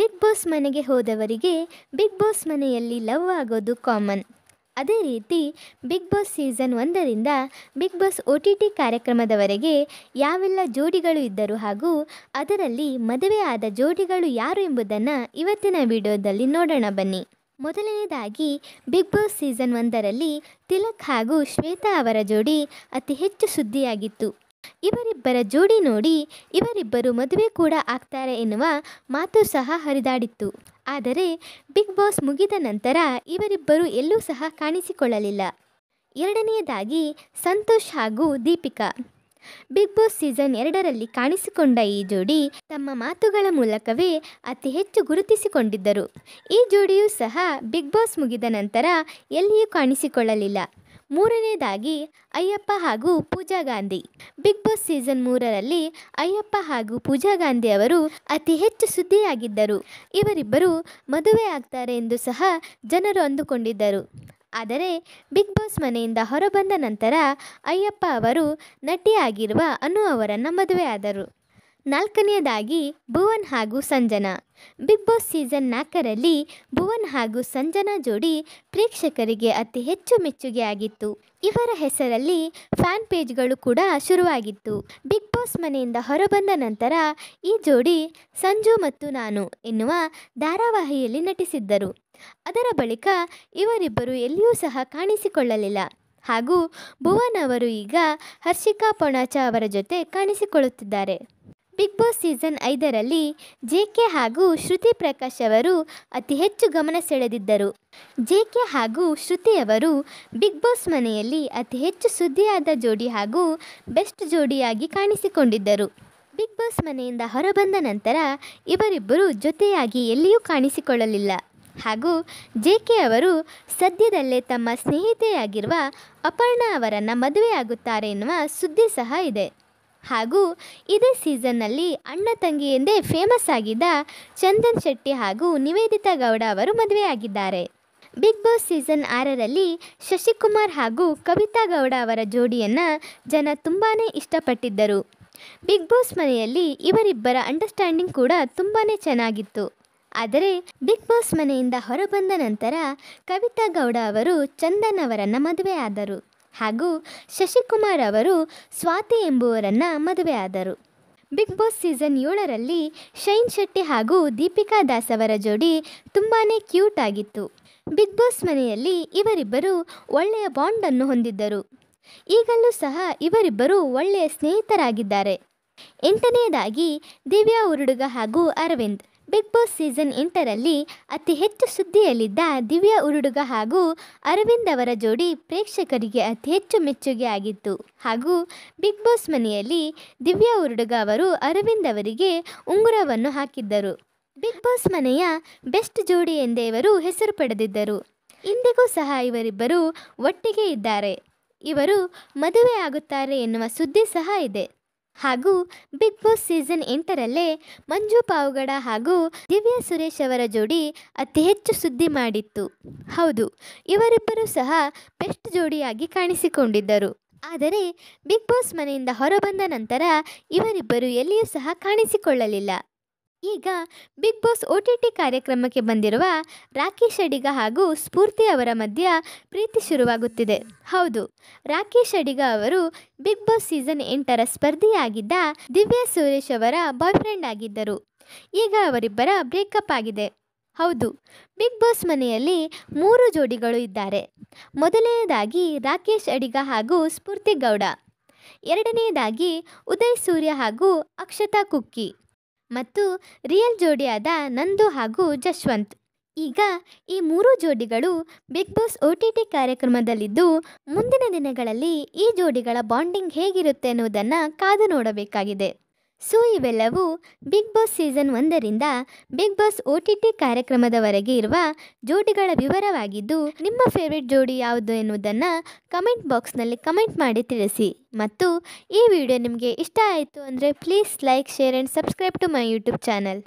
big Boss ಮನೆಗೆ ಹೋದವರಿಗೆ Bigg Boss ಮನೆಯಲ್ಲಿ ಲವ್ ಆಗೋದು ಕಾಮನ್ ಅದೇ ರೀತಿ ಬಿಗ್ ಬಾಸ್ ಸೀಸನ್ ಒಂದರಿಂದ Bigg Boss O T T ಕಾರ್ಯಕ್ರಮದವರೆಗೆ ಯಾವೆಲ್ಲ ಜೋಡಿಗಳು ಇದ್ದರು ಹಾಗೂ ಅದರಲ್ಲಿ ಮದುವೆ ಆದ ಜೋಡಿಗಳು ಯಾರು ಎಂಬುದನ್ನು ಇವತ್ತಿನ ವಿಡಿಯೋದಲ್ಲಿ ನೋಡೋಣ ಬನ್ನಿ ಮೊದಲನೇದಾಗಿ ಬಿಗ್ ಬಾಸ್ ಸೀಸನ್ ಒಂದರಲ್ಲಿ ತಿಲಕ್ ಹಾಗೂ ಶ್ವೇತಾ ಅವರ ಜೋಡಿ ಅತಿ ಹೆಚ್ಚು ಸುದ್ದಿಯಾಗಿತ್ತು ಇವರಿಬ್ಬರ ಜೋಡಿ ನೋಡಿ ಇವರಿಬ್ಬರು ಮದುವೆ ಕೂಡ ಆಗ್ತಾರೆ ಎನ್ನುವ ಮಾತು ಸಹ ಹರಿದಾಡಿತ್ತು ಆದರೆ ಬಿಗ್ ಬಾಸ್ ಮುಗಿದ ನಂತರ ಇವರಿಬ್ಬರು ಎಲ್ಲೂ ಸಹ ಕಾಣಿಸಿಕೊಳ್ಳಲಿಲ್ಲ ಎರಡನೆಯದಾಗಿ ಸಂತೋಷ್ ಹಾಗೂ ದೀಪಿಕಾ ಬಿಗ್ ಬಾಸ್ ಸೀಸನ್ ಎರಡರಲ್ಲಿ ಕಾಣಿಸಿಕೊಂಡ ಈ ಜೋಡಿ ತಮ್ಮ ಮಾತುಗಳ ಮೂಲಕವೇ ಅತಿ ಹೆಚ್ಚು ಗುರುತಿಸಿಕೊಂಡಿದ್ದರು ಈ ಜೋಡಿಯೂ ಸಹ ಬಿಗ್ ಬಾಸ್ ಮುಗಿದ ನಂತರ ಎಲ್ಲಿಯೂ ಕಾಣಿಸಿಕೊಳ್ಳಲಿಲ್ಲ ಮೂರನೇದಾಗಿ ಅಯ್ಯಪ್ಪ ಹಾಗೂ Pooja Gandhi Bigg Boss season ಮೂರರಲ್ಲಿ ಅಯ್ಯಪ್ಪ ಹಾಗೂ ಪೂಜಾ ಗಾಂಧಿ ಅವರು ಅತಿ ಹೆಚ್ಚು ಸುದ್ದಿಯಾಗಿದ್ದರು ಇವರಿಬ್ಬರು ಮದುವೆ ಆಗ್ತಾರೆ ಎಂದು ಸಹ ಜನರು ಅಂದುಕೊಂಡಿದ್ದರು ಆದರೆ ಬಿಗ್ ಬಾಸ್ ಮನೆಯಿಂದ ಹೊರಬಂದ ನಂತರ ಅಯ್ಯಪ್ಪ ಅವರು ನಟಿಯಾಗಿರುವ ಅನು ಅವರನ್ನು ಮದುವೆಯಾದರು ನಾಲ್ಕನೆಯದಾಗಿ ಭುವನ್ ಹಾಗೂ ಸಂಜನಾ ಬಿಗ್ ಬಾಸ್ ಸೀಸನ್ ನಾಲ್ಕರಲ್ಲಿ ಭುವನ್ ಹಾಗೂ ಸಂಜನಾ ಜೋಡಿ ಪ್ರೇಕ್ಷಕರಿಗೆ ಅತಿ ಹೆಚ್ಚು ಮೆಚ್ಚುಗೆ ಆಗಿತ್ತು ಇವರ ಹೆಸರಲ್ಲಿ ಫ್ಯಾನ್ ಪೇಜ್ಗಳು ಕೂಡ ಶುರುವಾಗಿತ್ತು ಬಿಗ್ ಬಾಸ್ ಮನೆಯಿಂದ ಹೊರಬಂದ ನಂತರ ಈ ಜೋಡಿ ಸಂಜು ಮತ್ತು ನಾನು ಎನ್ನುವ ಧಾರಾವಾಹಿಯಲ್ಲಿ ನಟಿಸಿದ್ದರು ಅದರ ಬಳಿಕ ಇವರಿಬ್ಬರು ಎಲ್ಲಿಯೂ ಸಹ ಕಾಣಿಸಿಕೊಳ್ಳಲಿಲ್ಲ ಹಾಗೂ ಭುವನ್ ಅವರು ಈಗ ಹರ್ಷಿಕಾ ಪೊಣಾಚ ಅವರ ಜೊತೆ ಕಾಣಿಸಿಕೊಳ್ಳುತ್ತಿದ್ದಾರೆ ಬಿಗ್ ಬಾಸ್ ಸೀಸನ್ ಐದರಲ್ಲಿ ಜೆ ಕೆ ಹಾಗೂ ಶ್ರುತಿ ಪ್ರಕಾಶ್ ಅವರು ಅತಿ ಹೆಚ್ಚು ಗಮನ ಸೆಳೆದಿದ್ದರು ಜೆ ಕೆ ಹಾಗೂ ಶ್ರುತಿ ಅವರು ಬಿಗ್ ಬಾಸ್ ಮನೆಯಲ್ಲಿ ಅತಿ ಹೆಚ್ಚು ಸುದ್ದಿಯಾದ ಜೋಡಿ ಹಾಗೂ ಬೆಸ್ಟ್ ಜೋಡಿಯಾಗಿ ಕಾಣಿಸಿಕೊಂಡಿದ್ದರು ಬಿಗ್ ಬಾಸ್ ಮನೆಯಿಂದ ಹೊರಬಂದ ನಂತರ ಇವರಿಬ್ಬರು ಜೊತೆಯಾಗಿ ಎಲ್ಲಿಯೂ ಕಾಣಿಸಿಕೊಳ್ಳಲಿಲ್ಲ ಹಾಗೂ ಜೆ ಕೆ ಅವರು ಸದ್ಯದಲ್ಲೇ ತಮ್ಮ ಸ್ನೇಹಿತೆಯಾಗಿರುವ ಅಪರ್ಣಾ ಅವರನ್ನು ಮದುವೆಯಾಗುತ್ತಾರೆ ಎನ್ನುವ ಸುದ್ದಿ ಸಹ ಇದೆ ಹಾಗೂ ಇದೇ ಸೀಸನ್ನಲ್ಲಿ ಅಣ್ಣ ತಂಗಿ ಎಂದೇ ಫೇಮಸ್ ಆಗಿದ್ದ ಚಂದನ್ ಶೆಟ್ಟಿ ಹಾಗೂ ನಿವೇದಿತಾ ಗೌಡ ಅವರು ಮದುವೆಯಾಗಿದ್ದಾರೆ ಬಿಗ್ ಬಾಸ್ ಸೀಸನ್ ಆರರಲ್ಲಿ ಶಶಿಕುಮಾರ್ ಹಾಗೂ ಕವಿತಾ ಗೌಡ ಅವರ ಜೋಡಿಯನ್ನು ಜನ ತುಂಬಾ ಇಷ್ಟಪಟ್ಟಿದ್ದರು ಬಿಗ್ ಬಾಸ್ ಮನೆಯಲ್ಲಿ ಇವರಿಬ್ಬರ ಅಂಡರ್ಸ್ಟ್ಯಾಂಡಿಂಗ್ ಕೂಡ ತುಂಬಾ ಚೆನ್ನಾಗಿತ್ತು ಆದರೆ ಬಿಗ್ ಬಾಸ್ ಮನೆಯಿಂದ ಹೊರಬಂದ ನಂತರ ಕವಿತಾ ಗೌಡ ಅವರು ಚಂದನ್ ಅವರನ್ನು ಮದುವೆಯಾದರು ಹಾಗೂ ಶಶಿಕುಮಾರ್ ಅವರು ಸ್ವಾತಿ ಎಂಬುವರನ್ನು ಮದುವೆಯಾದರು ಬಿಗ್ ಬಾಸ್ ಸೀಸನ್ ಏಳರಲ್ಲಿ ಶೈನ್ ಶೆಟ್ಟಿ ಹಾಗೂ ದೀಪಿಕಾ ದಾಸ್ ಅವರ ಜೋಡಿ ತುಂಬಾ ಕ್ಯೂಟ್ ಆಗಿತ್ತು ಬಿಗ್ ಬಾಸ್ ಮನೆಯಲ್ಲಿ ಇವರಿಬ್ಬರು ಒಳ್ಳೆಯ ಬಾಂಡನ್ನು ಹೊಂದಿದ್ದರು ಈಗಲೂ ಸಹ ಇವರಿಬ್ಬರು ಒಳ್ಳೆಯ ಸ್ನೇಹಿತರಾಗಿದ್ದಾರೆ ಎಂಟನೆಯದಾಗಿ ದಿವ್ಯಾ ಉರುಡುಗ ಹಾಗೂ ಅರವಿಂದ್ ಬಿಗ್ ಬಾಸ್ ಸೀಸನ್ ಎಂಟರಲ್ಲಿ ಅತಿ ಹೆಚ್ಚು ಸುದ್ದಿಯಲ್ಲಿದ್ದ ದಿವ್ಯಾ ಉರುಡುಗ ಹಾಗೂ ಅರವಿಂದ್ ಅವರ ಜೋಡಿ ಪ್ರೇಕ್ಷಕರಿಗೆ ಅತಿ ಹೆಚ್ಚು ಮೆಚ್ಚುಗೆ ಆಗಿತ್ತು ಹಾಗೂ ಬಿಗ್ ಬಾಸ್ ಮನೆಯಲ್ಲಿ ದಿವ್ಯಾ ಉರುಡುಗ ಅವರು ಅರವಿಂದ್ ಅವರಿಗೆ ಉಂಗುರವನ್ನು ಹಾಕಿದ್ದರು ಬಿಗ್ ಬಾಸ್ ಮನೆಯ ಬೆಸ್ಟ್ ಜೋಡಿ ಎಂದೇ ಇವರು ಹೆಸರು ಪಡೆದಿದ್ದರು ಇಂದಿಗೂ ಸಹ ಇವರಿಬ್ಬರು ಒಟ್ಟಿಗೆ ಇದ್ದಾರೆ ಇವರು ಮದುವೆ ಆಗುತ್ತಾರೆ ಎನ್ನುವ ಸುದ್ದಿ ಸಹ ಇದೆ ಹಾಗೂ ಬಿಗ್ ಬಾಸ್ ಸೀಸನ್ ಎಂಟರಲ್ಲೇ ಮಂಜು ಪಾವುಗಡ ಹಾಗೂ ದಿವ್ಯಾ ಸುರೇಶ್ ಅವರ ಜೋಡಿ ಅತಿ ಹೆಚ್ಚು ಸುದ್ದಿ ಮಾಡಿತ್ತು ಹೌದು ಇವರಿಬ್ಬರೂ ಸಹ ಬೆಸ್ಟ್ ಜೋಡಿಯಾಗಿ ಕಾಣಿಸಿಕೊಂಡಿದ್ದರು ಆದರೆ ಬಿಗ್ ಬಾಸ್ ಮನೆಯಿಂದ ಹೊರಬಂದ ನಂತರ ಇವರಿಬ್ಬರು ಎಲ್ಲಿಯೂ ಸಹ ಕಾಣಿಸಿಕೊಳ್ಳಲಿಲ್ಲ ಈಗ Bigg Boss O T T ಕಾರ್ಯಕ್ರಮಕ್ಕೆ ಬಂದಿರುವ ರಾಕೇಶ್ ಅಡಿಗ ಹಾಗೂ ಸ್ಫೂರ್ತಿ ಅವರ ಮಧ್ಯ ಪ್ರೀತಿ ಶುರುವಾಗುತ್ತಿದೆ ಹೌದು ರಾಕೇಶ್ ಅಡಿಗ ಅವರು ಬಿಗ್ ಬಾಸ್ ಸೀಸನ್ ಎಂಟರ ಸ್ಪರ್ಧಿಯಾಗಿದ್ದ ದಿವ್ಯಾ ಸುರೇಶ್ ಅವರ ಬಾಯ್ ಫ್ರೆಂಡ್ ಆಗಿದ್ದರು ಈಗ ಅವರಿಬ್ಬರ ಬ್ರೇಕಪ್ ಆಗಿದೆ ಹೌದು ಬಿಗ್ ಬಾಸ್ ಮನೆಯಲ್ಲಿ ಮೂರು ಜೋಡಿಗಳು ಇದ್ದಾರೆ ಮೊದಲನೆಯದಾಗಿ ರಾಕೇಶ್ ಅಡಿಗ ಹಾಗೂ ಸ್ಫೂರ್ತಿ ಗೌಡ ಎರಡನೆಯದಾಗಿ ಉದಯ್ ಸೂರ್ಯ ಹಾಗೂ ಅಕ್ಷತಾ ಕುಕ್ಕಿ ಮತ್ತು ರಿಯಲ್ ಜೋಡಿಯಾದ ನಂದು ಹಾಗೂ ಜಶ್ವಂತ್ ಈಗ ಈ ಮೂರು ಜೋಡಿಗಳು Bigg Boss O T T ಕಾರ್ಯಕ್ರಮದಲ್ಲಿದ್ದು ಮುಂದಿನ ದಿನಗಳಲ್ಲಿ ಈ ಜೋಡಿಗಳ ಬಾಂಡಿಂಗ್ ಹೇಗಿರುತ್ತೆ ಎನ್ನುವುದನ್ನು ಕಾದು ನೋಡಬೇಕಾಗಿದೆ ಸೊ ಇವೆಲ್ಲವೂ ಬಿಗ್ ಬಾಸ್ ಸೀಸನ್ ಒಂದರಿಂದ Bigg Boss O T T ಕಾರ್ಯಕ್ರಮದವರೆಗೆ ಇರುವ ಜೋಡಿಗಳ ವಿವರವಾಗಿದ್ದು ನಿಮ್ಮ ಫೇವ್ರೇಟ್ ಜೋಡಿ ಯಾವುದು ಎನ್ನುವುದನ್ನು ಕಮೆಂಟ್ ಬಾಕ್ಸ್ನಲ್ಲಿ ಕಮೆಂಟ್ ಮಾಡಿ ತಿಳಿಸಿ ಮತ್ತು ಈ ವಿಡಿಯೋ ನಿಮಗೆ ಇಷ್ಟ ಆಯಿತು ಅಂದರೆ please like share and subscribe to my YouTube channel